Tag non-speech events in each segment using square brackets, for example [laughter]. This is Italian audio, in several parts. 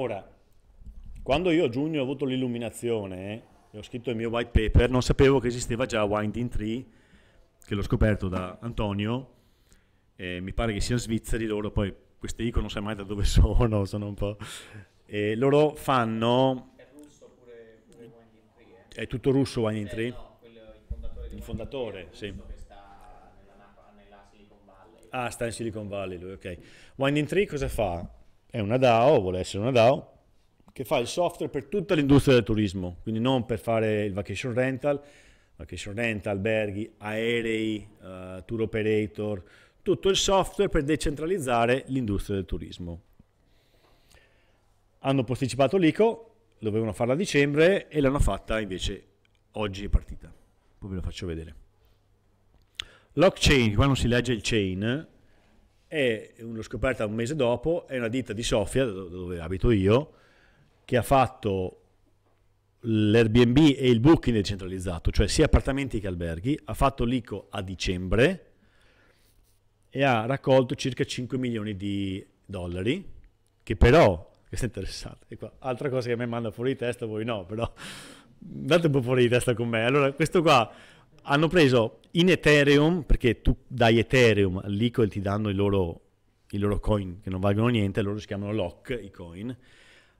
Ora, quando io a giugno ho avuto l'illuminazione e ho scritto il mio white paper, non sapevo che esisteva già Winding Tree, che l'ho scoperto da Antonio, eh, mi pare che siano svizzeri loro, poi queste ICO non sai mai da dove [laughs] sono, sono un po'... Eh, loro fanno... È russo pure, pure Winding Tree, eh? È tutto russo Winding eh, Tree? no, quello, il fondatore. Il fondatore, sì. Sta nella, nella Valley, ah, sta in Silicon Valley lui, ok. Winding Tree cosa fa? è una DAO, vuole essere una DAO, che fa il software per tutta l'industria del turismo, quindi non per fare il vacation rental, vacation rental, alberghi, aerei, uh, tour operator, tutto il software per decentralizzare l'industria del turismo. Hanno posticipato l'ICO, dovevano farla a dicembre e l'hanno fatta invece oggi è partita. Poi ve lo faccio vedere. Lockchain, qua non si legge il chain, e l'ho scoperta un mese dopo, è una ditta di Sofia, dove abito io, che ha fatto l'Airbnb e il booking decentralizzato, cioè sia appartamenti che alberghi, ha fatto l'ICO a dicembre e ha raccolto circa 5 milioni di dollari, che però, questa è interessante, qua, ecco, altra cosa che a me manda fuori di testa, voi no, però [laughs] andate un po' fuori di testa con me. Allora, questo qua, hanno preso in Ethereum, perché tu dai Ethereum all'ICO ti danno i loro, i loro coin che non valgono niente, loro si chiamano lock i coin,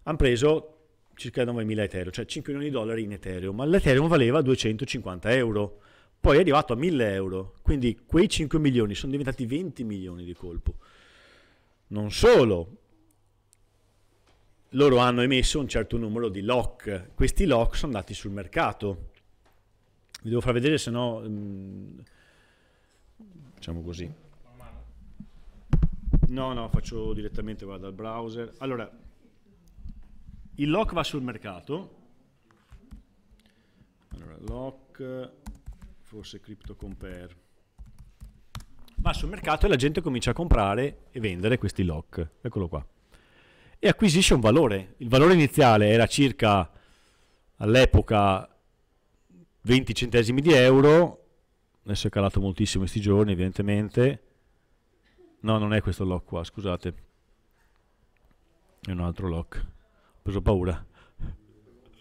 hanno preso circa 9.000 Ethereum, cioè 5 milioni di dollari in Ethereum, ma l'Ethereum valeva 250 euro, poi è arrivato a 1.000 euro, quindi quei 5 milioni sono diventati 20 milioni di colpo. Non solo, loro hanno emesso un certo numero di lock, questi lock sono andati sul mercato vi devo far vedere, se no... Mh, mm, diciamo così. No, no, faccio direttamente, guarda dal browser. Allora, il lock va sul mercato. Allora, lock, forse crypto compare. Va sul mercato e la gente comincia a comprare e vendere questi lock. Eccolo qua. E acquisisce un valore. Il valore iniziale era circa all'epoca 20 centesimi di euro, adesso è calato moltissimo questi giorni evidentemente, no non è questo lock qua, scusate, è un altro lock, ho preso paura,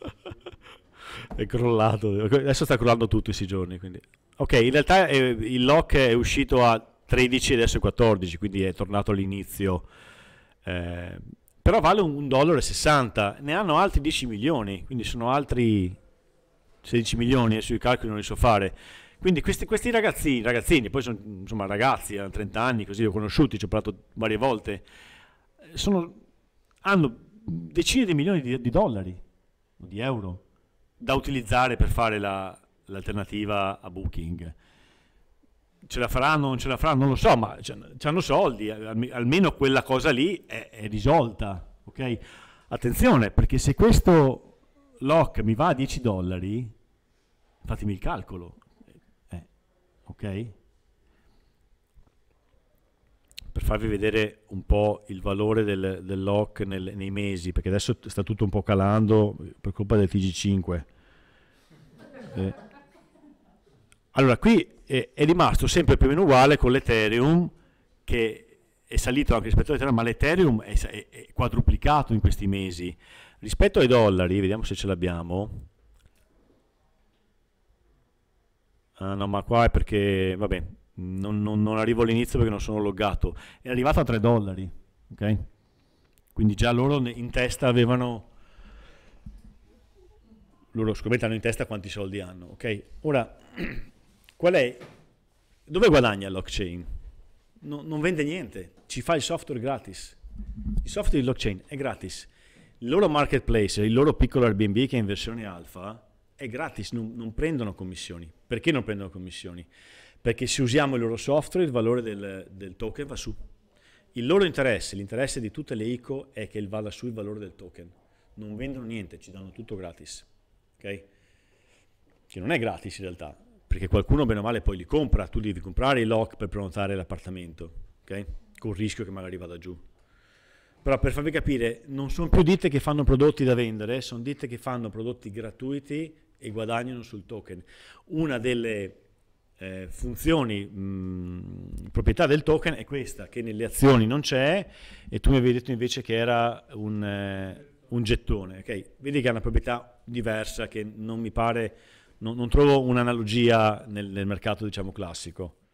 [laughs] è crollato, adesso sta crollando tutto questi giorni, quindi. ok in realtà eh, il lock è uscito a 13 adesso è 14, quindi è tornato all'inizio. Eh, però vale 1,60 dollaro, ne hanno altri 10 milioni, quindi sono altri 16 milioni e sui calcoli non li so fare. Quindi questi, questi ragazzini, ragazzini, poi sono insomma ragazzi eh, a 30 anni, così li ho conosciuti, ci ho parlato varie volte, sono, hanno decine di milioni di, di dollari o di euro da utilizzare per fare la, l'alternativa a Booking. Ce la faranno, non ce la faranno, non lo so, ma hanno soldi, eh, almeno quella cosa lì è, è risolta, ok? Attenzione, perché se questo lock mi va a 10 dollari, fatemi il calcolo, eh, ok? Per farvi vedere un po' il valore del, dell'OC nel, nei mesi, perché adesso sta tutto un po' calando per colpa del TG5. Eh. Allora, qui è, è, rimasto sempre più o meno uguale con l'Ethereum, che è salito anche rispetto all'Ethereum, ma l'Ethereum è, è, è quadruplicato in questi mesi. Rispetto ai dollari, vediamo se ce l'abbiamo, Uh, no, ma qua è perché, vabbè, non, non, non, arrivo all'inizio perché non sono loggato. È arrivato a 3 dollari, ok? Quindi già loro in testa avevano... Loro sicuramente hanno in testa quanti soldi hanno, ok? Ora, [clears throat] qual è... Dove guadagna blockchain? No, non vende niente, ci fa il software gratis. Il software di blockchain è gratis. Il loro marketplace, il loro piccolo Airbnb che è in versione alfa, è gratis, non, non, prendono commissioni. Perché non prendono commissioni? Perché se usiamo il loro software il valore del, del token va su. Il loro interesse, l'interesse di tutte le ICO è che vada su il valore del token. Non vendono niente, ci danno tutto gratis. Okay? Che non è gratis in realtà, perché qualcuno bene o male poi li compra, tu devi comprare i lock per prenotare l'appartamento, okay? con il rischio che magari vada giù. Però per farvi capire, non sono più ditte che fanno prodotti da vendere, sono ditte che fanno prodotti gratuiti e guadagnano sul token. Una delle eh, funzioni, mh, proprietà del token è questa, che nelle azioni non c'è e tu mi avevi detto invece che era un, eh, un gettone. Okay? Vedi che è una proprietà diversa che non mi pare, non, non trovo un'analogia nel, nel mercato diciamo classico.